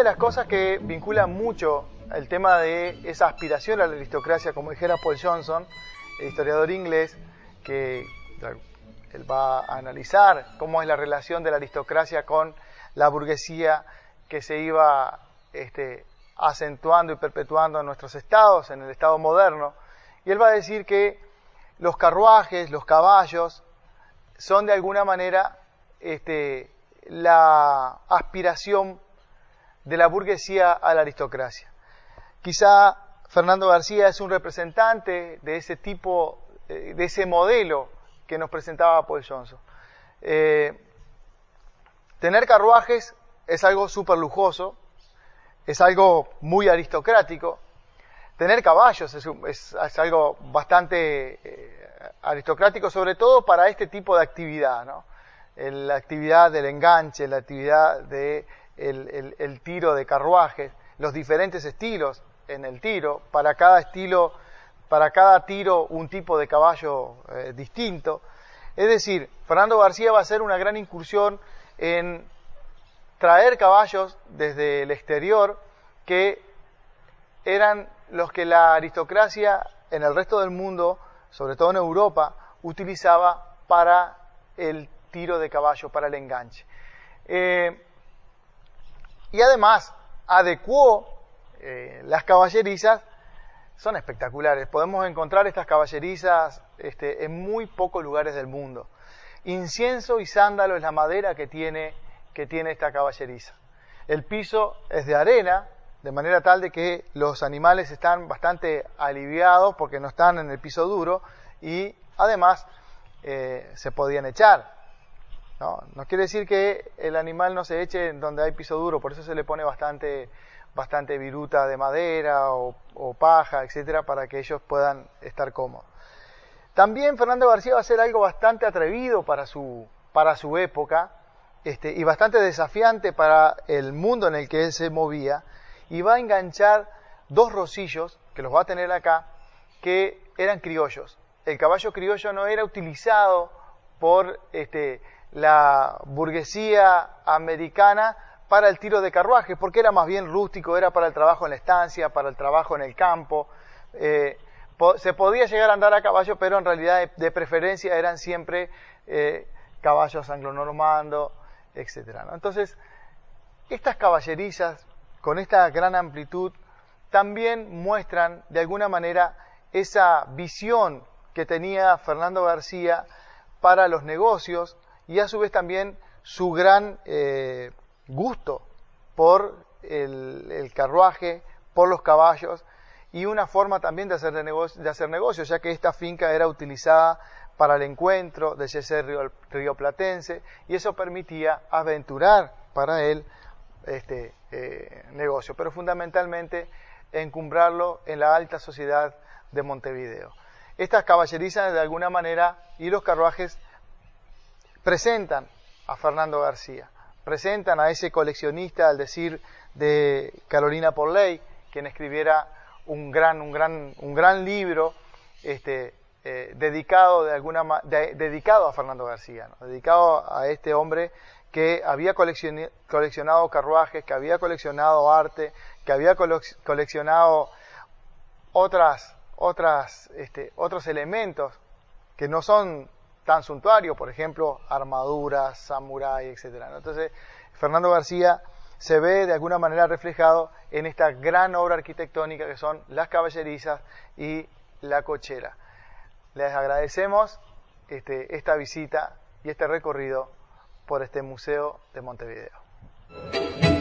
de las cosas que vinculan mucho el tema de esa aspiración a la aristocracia, como dijera Paul Johnson, el historiador inglés, que él va a analizar cómo es la relación de la aristocracia con la burguesía que se iba este, acentuando y perpetuando en nuestros estados, en el estado moderno. Y él va a decir que los carruajes, los caballos, son de alguna manera este, la aspiración de la burguesía a la aristocracia. Quizá Fernando García es un representante de ese tipo, eh, de ese modelo que nos presentaba Paul Johnson. Eh, tener carruajes es algo súper lujoso, es algo muy aristocrático. Tener caballos es, algo bastante eh, aristocrático, sobre todo para este tipo de actividad, ¿no? la actividad del enganche, la actividad de el, tiro de carruajes, los diferentes estilos en el tiro, para cada estilo, para cada tiro un tipo de caballo eh, distinto. Es decir, Fernando García va a hacer una gran incursión en traer caballos desde el exterior que eran los que la aristocracia en el resto del mundo, sobre todo en Europa, utilizaba para el tiro de caballo, para el enganche. Eh, y además adecuó eh, las caballerizas, son espectaculares. Podemos encontrar estas caballerizas este, en muy pocos lugares del mundo. Incienso y sándalo es la madera que tiene, que tiene esta caballeriza. El piso es de arena, de manera tal de que los animales están bastante aliviados porque no están en el piso duro y además eh, se podían echar. No, no quiere decir que el animal no se eche donde hay piso duro, por eso se le pone bastante, bastante viruta de madera o, paja, etcétera, para que ellos puedan estar cómodos. También Fernando García va a hacer algo bastante atrevido para su, para su época este, y bastante desafiante para el mundo en el que él se movía y va a enganchar dos rosillos, que los va a tener acá, que eran criollos. El caballo criollo no era utilizado por este, la burguesía americana para el tiro de carruaje, porque era más bien rústico, era para el trabajo en la estancia, para el trabajo en el campo. Eh, se podía llegar a andar a caballo, pero en realidad de, preferencia eran siempre eh, caballos anglonormando, etc. Entonces, estas caballerizas, con esta gran amplitud, también muestran de alguna manera esa visión que tenía Fernando García para los negocios, y a su vez también su gran eh, gusto por el, carruaje, por los caballos y una forma también de hacer, de, negocio, hacer ya que esta finca era utilizada para el encuentro de ese río, Platense y eso permitía aventurar para él este eh, negocio, pero fundamentalmente encumbrarlo en la alta sociedad de Montevideo. Estas caballerizas de alguna manera y los carruajes presentan a Fernando García, presentan a ese coleccionista, al decir de Carolina Porley, quien escribiera un gran, un gran, un gran libro este, eh, dedicado, de alguna, dedicado a Fernando García, ¿no? dedicado a este hombre que había coleccionado carruajes, que había coleccionado arte, que había coleccionado otras, otras, este, otros elementos que no son tan suntuario, por ejemplo, armaduras, samuráis, etc. Entonces, Fernando García se ve de alguna manera reflejado en esta gran obra arquitectónica que son las caballerizas y la cochera. Les agradecemos este, esta visita y este recorrido por este museo de Montevideo.